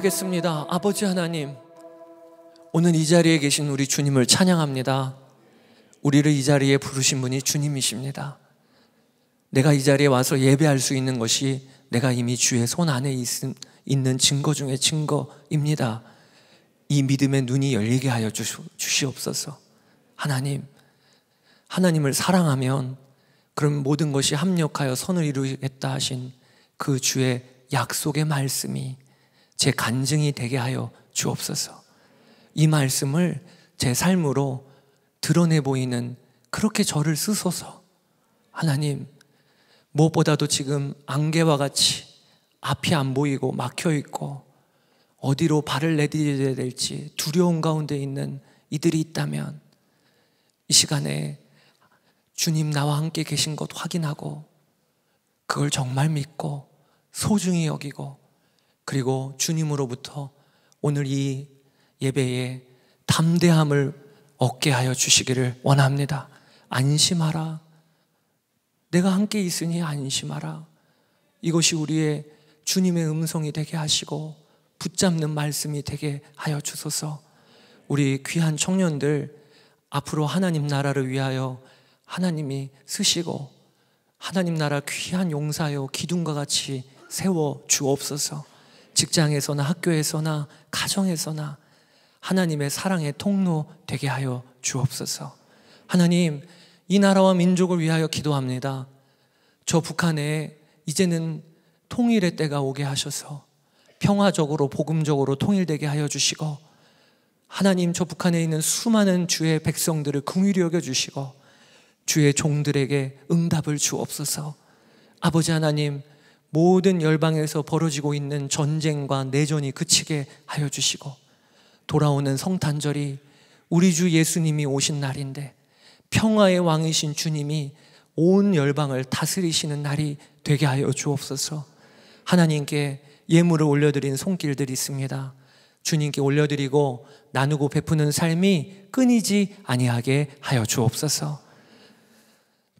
기도하겠습니다. 아버지 하나님, 오늘 이 자리에 계신 우리 주님을 찬양합니다. 우리를 이 자리에 부르신 분이 주님이십니다. 내가 이 자리에 와서 예배할 수 있는 것이 내가 이미 주의 손 안에 있는 증거 중의 증거입니다. 이 믿음의 눈이 열리게 하여 주시옵소서. 하나님, 하나님을 사랑하면 그럼 모든 것이 합력하여 선을 이루겠다 하신 그 주의 약속의 말씀이 제 간증이 되게 하여 주옵소서. 이 말씀을 제 삶으로 드러내 보이는 그렇게 저를 쓰소서. 하나님, 무엇보다도 지금 안개와 같이 앞이 안 보이고 막혀 있고 어디로 발을 내디뎌야 될지 두려운 가운데 있는 이들이 있다면 이 시간에 주님 나와 함께 계신 것 확인하고 그걸 정말 믿고 소중히 여기고 그리고 주님으로부터 오늘 이 예배에 담대함을 얻게 하여 주시기를 원합니다. 안심하라. 내가 함께 있으니 안심하라. 이것이 우리의 주님의 음성이 되게 하시고 붙잡는 말씀이 되게 하여 주소서. 우리 귀한 청년들 앞으로 하나님 나라를 위하여 하나님이 쓰시고 하나님 나라 귀한 용사요 기둥과 같이 세워 주옵소서. 직장에서나 학교에서나 가정에서나 하나님의 사랑의 통로 되게 하여 주옵소서. 하나님, 이 나라와 민족을 위하여 기도합니다. 저 북한에 이제는 통일의 때가 오게 하셔서 평화적으로 복음적으로 통일되게 하여 주시고 하나님 저 북한에 있는 수많은 주의 백성들을 긍휼히 여겨 주시고 주의 종들에게 응답을 주옵소서. 아버지 하나님 모든 열방에서 벌어지고 있는 전쟁과 내전이 그치게 하여 주시고 돌아오는 성탄절이 우리 주 예수님이 오신 날인데 평화의 왕이신 주님이 온 열방을 다스리시는 날이 되게 하여 주옵소서. 하나님께 예물을 올려드린 손길들이 있습니다. 주님께 올려드리고 나누고 베푸는 삶이 끊이지 아니하게 하여 주옵소서.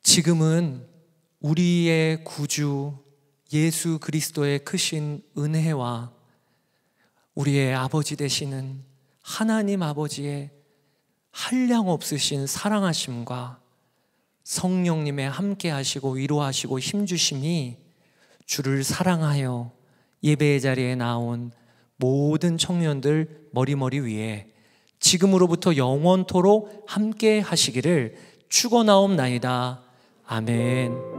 지금은 우리의 구주 예수 그리스도의 크신 은혜와 우리의 아버지 되시는 하나님 아버지의 한량 없으신 사랑하심과 성령님의 함께 하시고 위로하시고 힘주심이 주를 사랑하여 예배의 자리에 나온 모든 청년들 머리머리 위에 지금으로부터 영원토록 함께 하시기를 축원하옵나이다. 아멘.